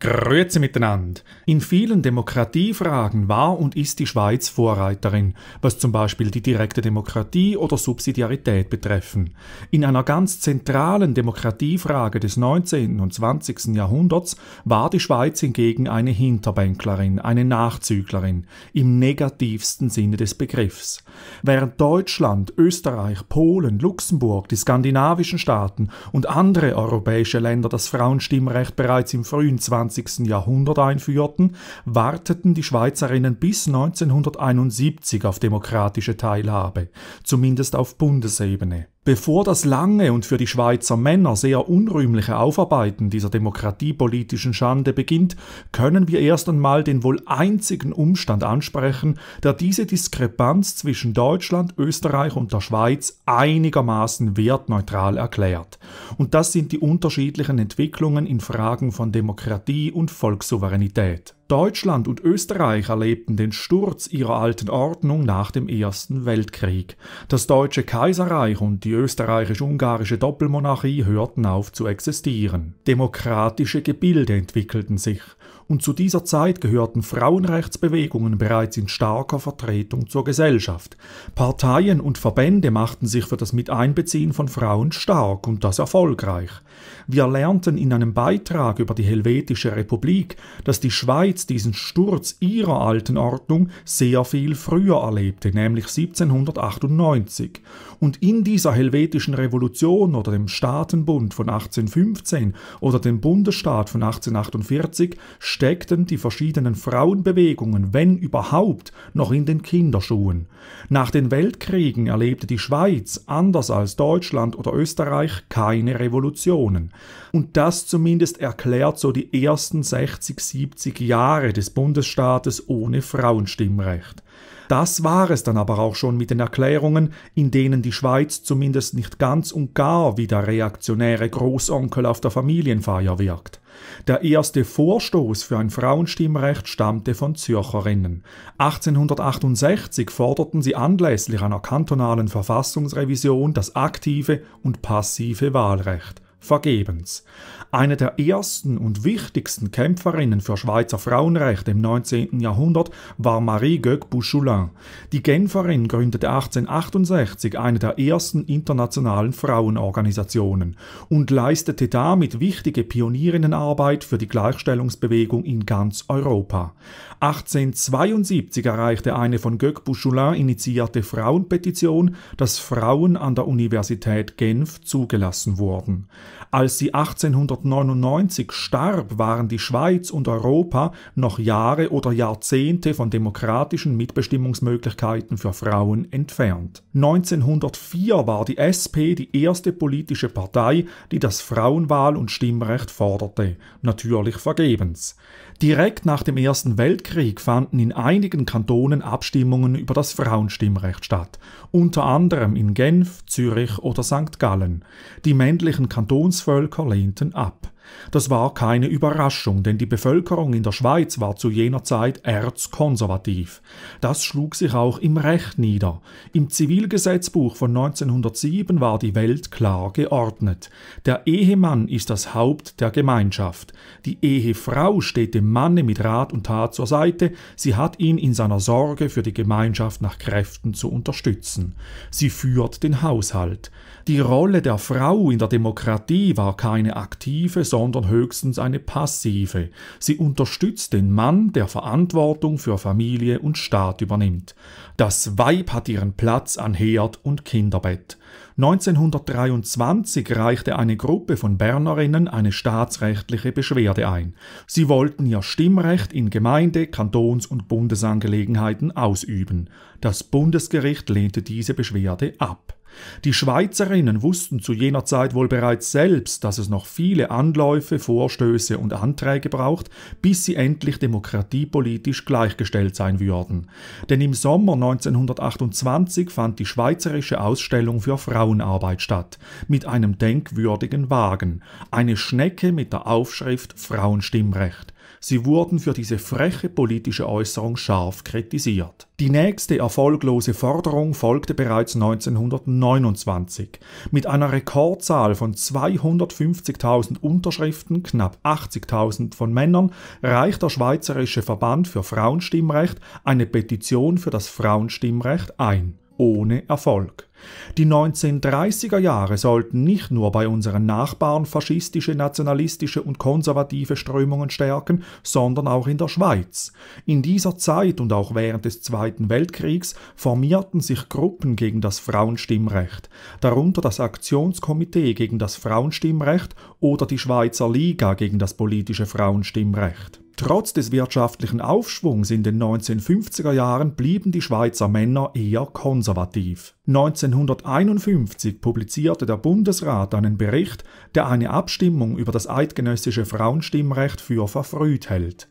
Grüezi miteinander. In vielen Demokratiefragen war und ist die Schweiz Vorreiterin, was zum Beispiel die direkte Demokratie oder Subsidiarität betreffen. In einer ganz zentralen Demokratiefrage des 19. und 20. Jahrhunderts war die Schweiz hingegen eine Hinterbänklerin, eine Nachzüglerin, im negativsten Sinne des Begriffs. Während Deutschland, Österreich, Polen, Luxemburg, die skandinavischen Staaten und andere europäische Länder das Frauenstimmrecht bereits im frühen 20. 20. Jahrhundert einführten, warteten die Schweizerinnen bis 1971 auf demokratische Teilhabe, zumindest auf Bundesebene. Bevor das lange und für die Schweizer Männer sehr unrühmliche Aufarbeiten dieser demokratiepolitischen Schande beginnt, können wir erst einmal den wohl einzigen Umstand ansprechen, der diese Diskrepanz zwischen Deutschland, Österreich und der Schweiz einigermaßen wertneutral erklärt. Und das sind die unterschiedlichen Entwicklungen in Fragen von Demokratie und Volkssouveränität. Deutschland und Österreich erlebten den Sturz ihrer alten Ordnung nach dem Ersten Weltkrieg. Das Deutsche Kaiserreich und die österreichisch-ungarische Doppelmonarchie hörten auf zu existieren. Demokratische Gebilde entwickelten sich und zu dieser Zeit gehörten Frauenrechtsbewegungen bereits in starker Vertretung zur Gesellschaft. Parteien und Verbände machten sich für das Miteinbeziehen von Frauen stark und das erfolgreich. Wir lernten in einem Beitrag über die Helvetische Republik, dass die Schweiz diesen Sturz ihrer alten Ordnung sehr viel früher erlebte, nämlich 1798. Und in dieser helvetischen Revolution oder dem Staatenbund von 1815 oder dem Bundesstaat von 1848 steckten die verschiedenen Frauenbewegungen, wenn überhaupt, noch in den Kinderschuhen. Nach den Weltkriegen erlebte die Schweiz, anders als Deutschland oder Österreich, keine Revolutionen. Und das zumindest erklärt so die ersten 60, 70 Jahre des Bundesstaates ohne Frauenstimmrecht. Das war es dann aber auch schon mit den Erklärungen, in denen die Schweiz zumindest nicht ganz und gar wie der reaktionäre Großonkel auf der Familienfeier wirkt. Der erste Vorstoß für ein Frauenstimmrecht stammte von Zürcherinnen. 1868 forderten sie anlässlich einer kantonalen Verfassungsrevision das aktive und passive Wahlrecht vergebens. Eine der ersten und wichtigsten Kämpferinnen für Schweizer Frauenrechte im 19. Jahrhundert war Marie Göck Bouchoulin. Die Genferin gründete 1868 eine der ersten internationalen Frauenorganisationen und leistete damit wichtige Pionierinnenarbeit für die Gleichstellungsbewegung in ganz Europa. 1872 erreichte eine von Göck Bouchoulin initiierte Frauenpetition, dass Frauen an der Universität Genf zugelassen wurden. Als sie 1899 starb, waren die Schweiz und Europa noch Jahre oder Jahrzehnte von demokratischen Mitbestimmungsmöglichkeiten für Frauen entfernt. 1904 war die SP die erste politische Partei, die das Frauenwahl- und Stimmrecht forderte, natürlich vergebens. Direkt nach dem Ersten Weltkrieg fanden in einigen Kantonen Abstimmungen über das Frauenstimmrecht statt, unter anderem in Genf, Zürich oder St. Gallen. Die männlichen Kantone Missionsvölker lehnten ab das war keine Überraschung, denn die Bevölkerung in der Schweiz war zu jener Zeit erzkonservativ. Das schlug sich auch im Recht nieder. Im Zivilgesetzbuch von 1907 war die Welt klar geordnet. Der Ehemann ist das Haupt der Gemeinschaft. Die Ehefrau steht dem Manne mit Rat und Tat zur Seite, sie hat ihn in seiner Sorge für die Gemeinschaft nach Kräften zu unterstützen. Sie führt den Haushalt. Die Rolle der Frau in der Demokratie war keine aktive, sondern sondern höchstens eine passive. Sie unterstützt den Mann, der Verantwortung für Familie und Staat übernimmt. Das Weib hat ihren Platz an Herd und Kinderbett. 1923 reichte eine Gruppe von Bernerinnen eine staatsrechtliche Beschwerde ein. Sie wollten ihr Stimmrecht in Gemeinde-, Kantons- und Bundesangelegenheiten ausüben. Das Bundesgericht lehnte diese Beschwerde ab. Die Schweizerinnen wussten zu jener Zeit wohl bereits selbst, dass es noch viele Anläufe, Vorstöße und Anträge braucht, bis sie endlich demokratiepolitisch gleichgestellt sein würden. Denn im Sommer 1928 fand die Schweizerische Ausstellung für Frauenarbeit statt, mit einem denkwürdigen Wagen, eine Schnecke mit der Aufschrift Frauenstimmrecht. Sie wurden für diese freche politische Äußerung scharf kritisiert. Die nächste erfolglose Forderung folgte bereits 1929. Mit einer Rekordzahl von 250.000 Unterschriften, knapp 80.000 von Männern, reicht der Schweizerische Verband für Frauenstimmrecht eine Petition für das Frauenstimmrecht ein ohne Erfolg. Die 1930er Jahre sollten nicht nur bei unseren Nachbarn faschistische, nationalistische und konservative Strömungen stärken, sondern auch in der Schweiz. In dieser Zeit und auch während des Zweiten Weltkriegs formierten sich Gruppen gegen das Frauenstimmrecht, darunter das Aktionskomitee gegen das Frauenstimmrecht oder die Schweizer Liga gegen das politische Frauenstimmrecht. Trotz des wirtschaftlichen Aufschwungs in den 1950er Jahren blieben die Schweizer Männer eher konservativ. 1951 publizierte der Bundesrat einen Bericht, der eine Abstimmung über das eidgenössische Frauenstimmrecht für verfrüht hält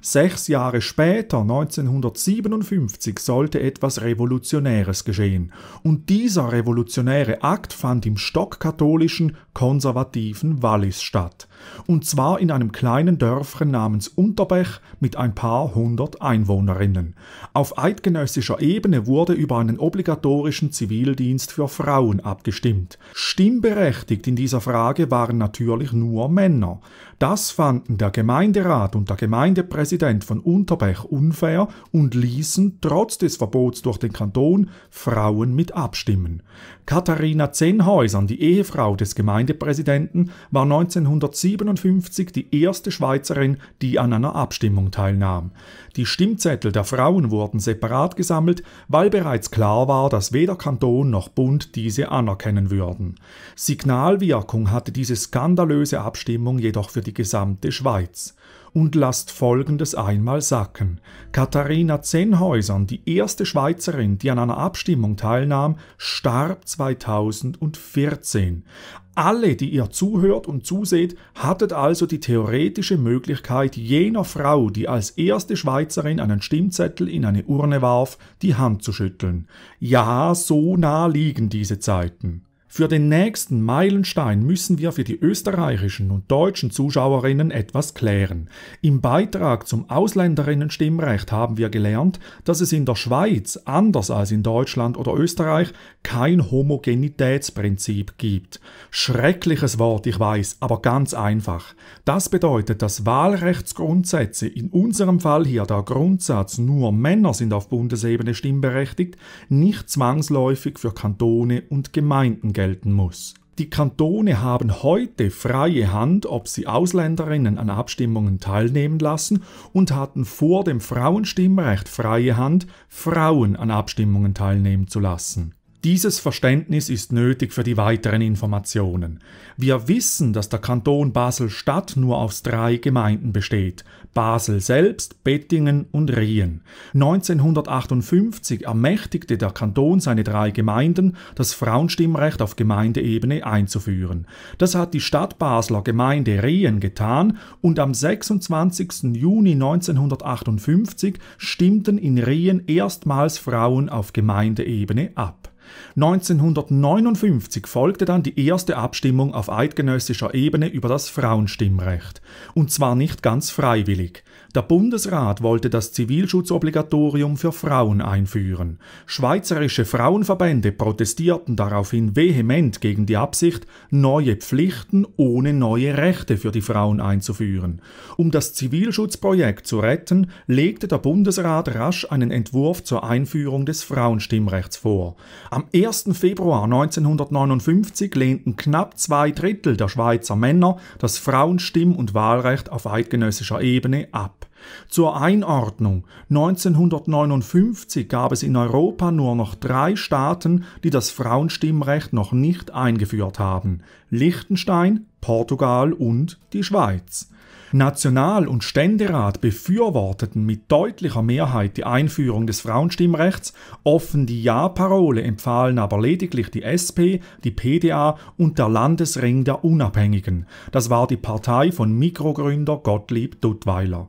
Sechs Jahre später, 1957, sollte etwas Revolutionäres geschehen. Und dieser revolutionäre Akt fand im stockkatholischen, konservativen Wallis statt. Und zwar in einem kleinen Dörfchen namens Unterbech mit ein paar hundert Einwohnerinnen. Auf eidgenössischer Ebene wurde über einen obligatorischen Zivildienst für Frauen abgestimmt. Stimmberechtigt in dieser Frage waren natürlich nur Männer. Das fanden der Gemeinderat und der Gemeindepräsident von Unterbech unfair und ließen trotz des Verbots durch den Kanton Frauen mit abstimmen. Katharina Zenhäusern, die Ehefrau des Gemeindepräsidenten, war 1957 die erste Schweizerin, die an einer Abstimmung teilnahm. Die Stimmzettel der Frauen wurden separat gesammelt, weil bereits klar war, dass weder Kanton noch Bund diese anerkennen würden. Signalwirkung hatte diese skandalöse Abstimmung jedoch für die gesamte Schweiz. Und lasst Folgendes einmal sacken. Katharina Zenhäusern, die erste Schweizerin, die an einer Abstimmung teilnahm, starb 2014. Alle, die ihr zuhört und zuseht, hattet also die theoretische Möglichkeit, jener Frau, die als erste Schweizerin einen Stimmzettel in eine Urne warf, die Hand zu schütteln. Ja, so nah liegen diese Zeiten. Für den nächsten Meilenstein müssen wir für die österreichischen und deutschen Zuschauerinnen etwas klären. Im Beitrag zum Ausländerinnenstimmrecht haben wir gelernt, dass es in der Schweiz, anders als in Deutschland oder Österreich, kein Homogenitätsprinzip gibt. Schreckliches Wort, ich weiß, aber ganz einfach. Das bedeutet, dass Wahlrechtsgrundsätze, in unserem Fall hier der Grundsatz, nur Männer sind auf Bundesebene stimmberechtigt, nicht zwangsläufig für Kantone und Gemeinden gelten muss. Die Kantone haben heute freie Hand, ob sie Ausländerinnen an Abstimmungen teilnehmen lassen und hatten vor dem Frauenstimmrecht freie Hand, Frauen an Abstimmungen teilnehmen zu lassen. Dieses Verständnis ist nötig für die weiteren Informationen. Wir wissen, dass der Kanton Basel-Stadt nur aus drei Gemeinden besteht. Basel selbst, Bettingen und Rien. 1958 ermächtigte der Kanton seine drei Gemeinden, das Frauenstimmrecht auf Gemeindeebene einzuführen. Das hat die Stadtbasler Gemeinde Rien getan und am 26. Juni 1958 stimmten in Rien erstmals Frauen auf Gemeindeebene ab. 1959 folgte dann die erste Abstimmung auf eidgenössischer Ebene über das Frauenstimmrecht. Und zwar nicht ganz freiwillig. Der Bundesrat wollte das Zivilschutzobligatorium für Frauen einführen. Schweizerische Frauenverbände protestierten daraufhin vehement gegen die Absicht, neue Pflichten ohne neue Rechte für die Frauen einzuführen. Um das Zivilschutzprojekt zu retten, legte der Bundesrat rasch einen Entwurf zur Einführung des Frauenstimmrechts vor. Am 1. Februar 1959 lehnten knapp zwei Drittel der Schweizer Männer das Frauenstimm- und Wahlrecht auf eidgenössischer Ebene ab. Zur Einordnung 1959 gab es in Europa nur noch drei Staaten, die das Frauenstimmrecht noch nicht eingeführt haben Liechtenstein, Portugal und die Schweiz. National- und Ständerat befürworteten mit deutlicher Mehrheit die Einführung des Frauenstimmrechts, offen die Ja-Parole empfahlen aber lediglich die SP, die PDA und der Landesring der Unabhängigen. Das war die Partei von Mikrogründer Gottlieb Duttweiler.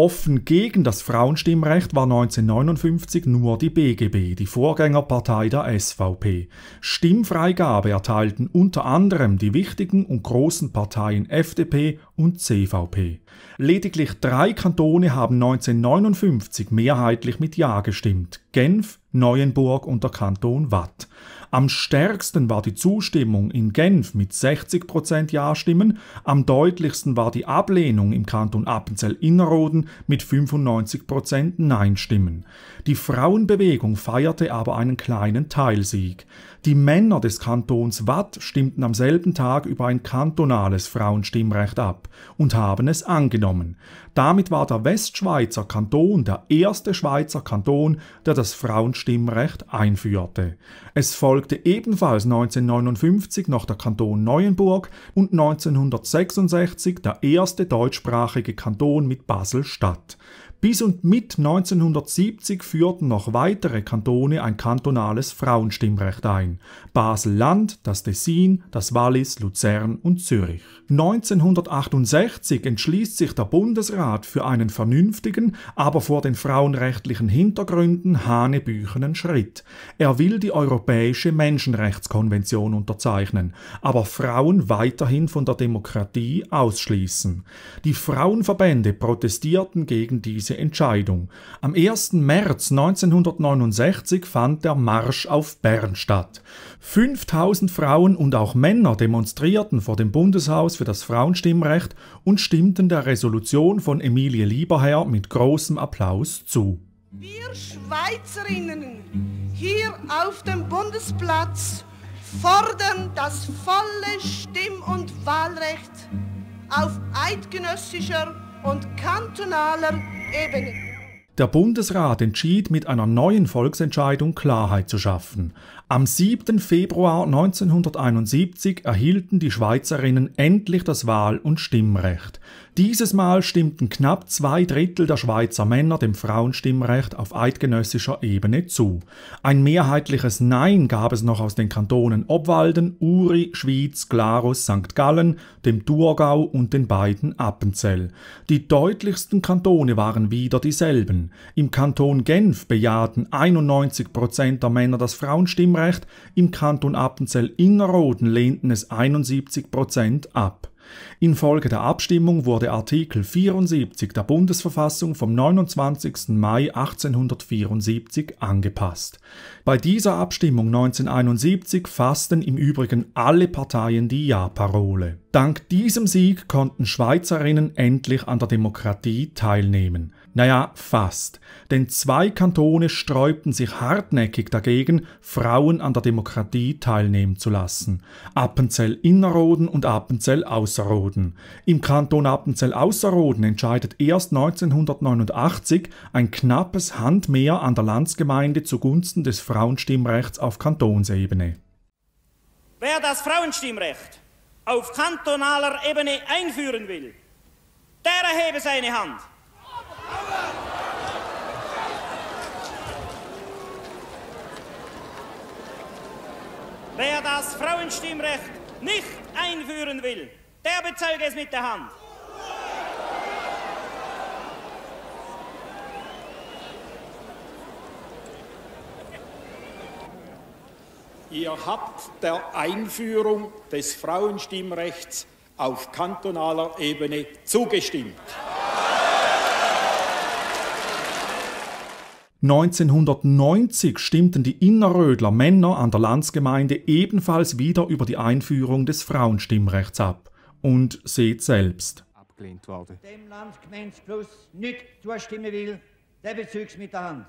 Offen gegen das Frauenstimmrecht war 1959 nur die BGB, die Vorgängerpartei der SVP. Stimmfreigabe erteilten unter anderem die wichtigen und großen Parteien FDP und CVP. Lediglich drei Kantone haben 1959 mehrheitlich mit Ja gestimmt. Genf, Neuenburg und der Kanton Watt. Am stärksten war die Zustimmung in Genf mit 60% Ja-Stimmen, am deutlichsten war die Ablehnung im Kanton Appenzell-Innerrhoden mit 95% Nein-Stimmen. Die Frauenbewegung feierte aber einen kleinen Teilsieg. Die Männer des Kantons Watt stimmten am selben Tag über ein kantonales Frauenstimmrecht ab und haben es angenommen. Damit war der Westschweizer Kanton der erste Schweizer Kanton, der das Frauenstimmrecht einführte. Es folgte ebenfalls 1959 noch der Kanton Neuenburg und 1966 der erste deutschsprachige Kanton mit Basel-Stadt. Bis und mit 1970 führten noch weitere Kantone ein kantonales Frauenstimmrecht ein Basel-Land, das Tessin, das Wallis, Luzern und Zürich. 1968 entschließt sich der Bundesrat für einen vernünftigen, aber vor den frauenrechtlichen Hintergründen hanebüchenen Schritt. Er will die Europäische Menschenrechtskonvention unterzeichnen, aber Frauen weiterhin von der Demokratie ausschließen. Die Frauenverbände protestierten gegen diese Entscheidung. Am 1. März 1969 fand der Marsch auf Bern statt. 5000 Frauen und auch Männer demonstrierten vor dem Bundeshaus für das Frauenstimmrecht und stimmten der Resolution von Emilie Lieberherr mit großem Applaus zu. Wir Schweizerinnen hier auf dem Bundesplatz fordern das volle Stimm- und Wahlrecht auf eidgenössischer und kantonaler Ebene. Der Bundesrat entschied mit einer neuen Volksentscheidung Klarheit zu schaffen. Am 7. Februar 1971 erhielten die Schweizerinnen endlich das Wahl- und Stimmrecht. Dieses Mal stimmten knapp zwei Drittel der Schweizer Männer dem Frauenstimmrecht auf eidgenössischer Ebene zu. Ein mehrheitliches Nein gab es noch aus den Kantonen Obwalden, Uri, Schwyz, Glarus, St. Gallen, dem Thurgau und den beiden Appenzell. Die deutlichsten Kantone waren wieder dieselben. Im Kanton Genf bejahten 91 Prozent der Männer das Frauenstimmrecht, im Kanton Appenzell Innerrhoden lehnten es 71 Prozent ab. Infolge der Abstimmung wurde Artikel 74 der Bundesverfassung vom 29. Mai 1874 angepasst. Bei dieser Abstimmung 1971 fassten im Übrigen alle Parteien die Ja-Parole. Dank diesem Sieg konnten Schweizerinnen endlich an der Demokratie teilnehmen. Naja, fast. Denn zwei Kantone sträubten sich hartnäckig dagegen, Frauen an der Demokratie teilnehmen zu lassen. Appenzell Innerrhoden und Appenzell Außerrhoden wurden. Im Kanton Appenzell Ausserrhoden entscheidet erst 1989 ein knappes Handmehr an der Landsgemeinde zugunsten des Frauenstimmrechts auf Kantonsebene. Wer das Frauenstimmrecht auf kantonaler Ebene einführen will, der erhebe seine Hand. Wer das Frauenstimmrecht nicht einführen will, der bezeuge es mit der Hand. Ihr habt der Einführung des Frauenstimmrechts auf kantonaler Ebene zugestimmt. 1990 stimmten die Innerrödler Männer an der Landsgemeinde ebenfalls wieder über die Einführung des Frauenstimmrechts ab und seht selbst. Abgelehnt worden. Dem Land gemeint bloß nichts zustimmen will, der bezüg's mit der Hand.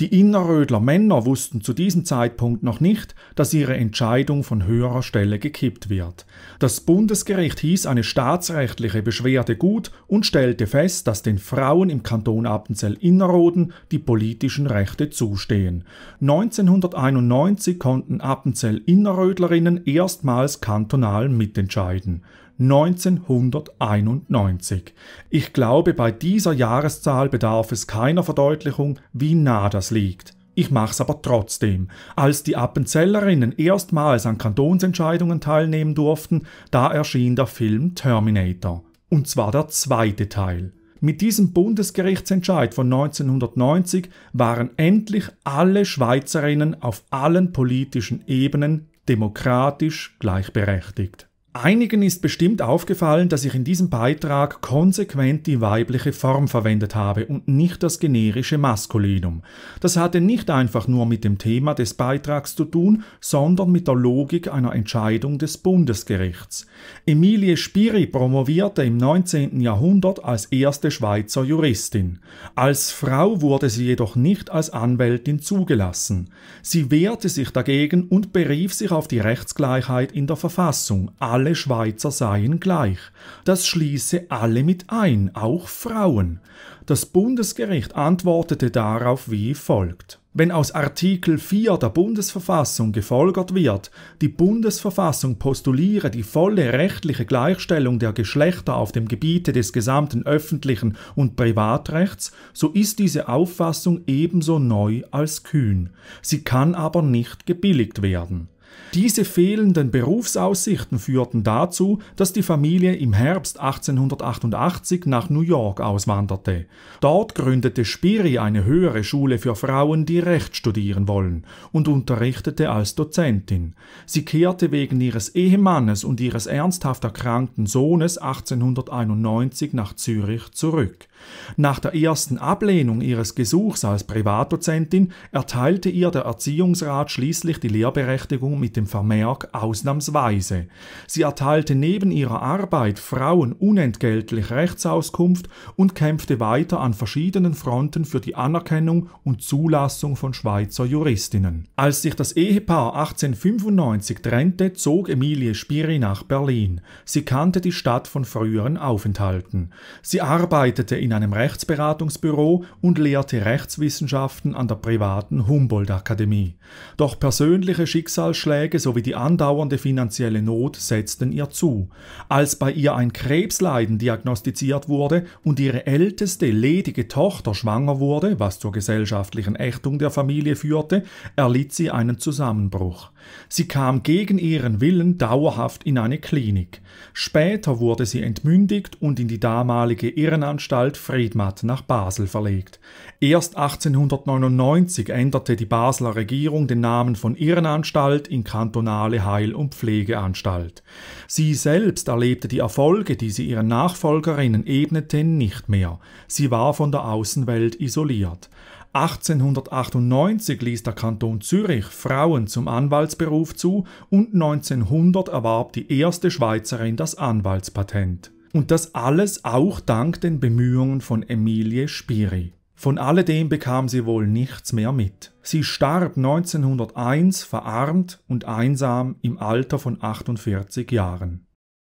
Die Innerrödler Männer wussten zu diesem Zeitpunkt noch nicht, dass ihre Entscheidung von höherer Stelle gekippt wird. Das Bundesgericht hieß eine staatsrechtliche Beschwerde gut und stellte fest, dass den Frauen im Kanton Appenzell-Innerrhoden die politischen Rechte zustehen. 1991 konnten Appenzell-Innerrödlerinnen erstmals kantonal mitentscheiden. 1991. Ich glaube, bei dieser Jahreszahl bedarf es keiner Verdeutlichung, wie nah das liegt. Ich mach's aber trotzdem. Als die Appenzellerinnen erstmals an Kantonsentscheidungen teilnehmen durften, da erschien der Film Terminator. Und zwar der zweite Teil. Mit diesem Bundesgerichtsentscheid von 1990 waren endlich alle Schweizerinnen auf allen politischen Ebenen demokratisch gleichberechtigt. Einigen ist bestimmt aufgefallen, dass ich in diesem Beitrag konsequent die weibliche Form verwendet habe und nicht das generische Maskulinum. Das hatte nicht einfach nur mit dem Thema des Beitrags zu tun, sondern mit der Logik einer Entscheidung des Bundesgerichts. Emilie Spiri promovierte im 19. Jahrhundert als erste Schweizer Juristin. Als Frau wurde sie jedoch nicht als Anwältin zugelassen. Sie wehrte sich dagegen und berief sich auf die Rechtsgleichheit in der Verfassung. Alle alle Schweizer seien gleich. Das schließe alle mit ein, auch Frauen. Das Bundesgericht antwortete darauf wie folgt. Wenn aus Artikel 4 der Bundesverfassung gefolgert wird, die Bundesverfassung postuliere die volle rechtliche Gleichstellung der Geschlechter auf dem Gebiete des gesamten öffentlichen und Privatrechts, so ist diese Auffassung ebenso neu als kühn. Sie kann aber nicht gebilligt werden. Diese fehlenden Berufsaussichten führten dazu, dass die Familie im Herbst 1888 nach New York auswanderte. Dort gründete Spiri eine höhere Schule für Frauen, die Recht studieren wollen, und unterrichtete als Dozentin. Sie kehrte wegen ihres Ehemannes und ihres ernsthaft erkrankten Sohnes 1891 nach Zürich zurück. Nach der ersten Ablehnung ihres Gesuchs als Privatdozentin erteilte ihr der Erziehungsrat schließlich die Lehrberechtigung mit mit dem Vermerk ausnahmsweise. Sie erteilte neben ihrer Arbeit Frauen unentgeltlich Rechtsauskunft und kämpfte weiter an verschiedenen Fronten für die Anerkennung und Zulassung von Schweizer Juristinnen. Als sich das Ehepaar 1895 trennte, zog Emilie Spiri nach Berlin. Sie kannte die Stadt von früheren Aufenthalten. Sie arbeitete in einem Rechtsberatungsbüro und lehrte Rechtswissenschaften an der privaten Humboldt-Akademie. Doch persönliche Schicksalsschläge Aufträge sowie die andauernde finanzielle Not setzten ihr zu. Als bei ihr ein Krebsleiden diagnostiziert wurde und ihre älteste ledige Tochter schwanger wurde, was zur gesellschaftlichen Ächtung der Familie führte, erlitt sie einen Zusammenbruch. Sie kam gegen ihren Willen dauerhaft in eine Klinik. Später wurde sie entmündigt und in die damalige Irrenanstalt Friedmatt nach Basel verlegt. Erst 1899 änderte die Basler Regierung den Namen von Irrenanstalt in kantonale Heil- und Pflegeanstalt. Sie selbst erlebte die Erfolge, die sie ihren Nachfolgerinnen ebnete, nicht mehr. Sie war von der Außenwelt isoliert. 1898 ließ der Kanton Zürich Frauen zum Anwaltsberuf zu und 1900 erwarb die erste Schweizerin das Anwaltspatent. Und das alles auch dank den Bemühungen von Emilie Spiri. Von alledem bekam sie wohl nichts mehr mit. Sie starb 1901 verarmt und einsam im Alter von 48 Jahren.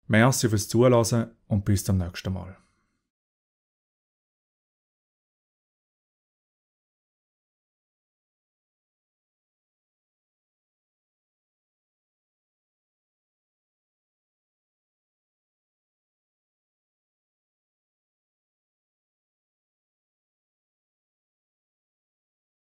Merci fürs Zuhören und bis zum nächsten Mal.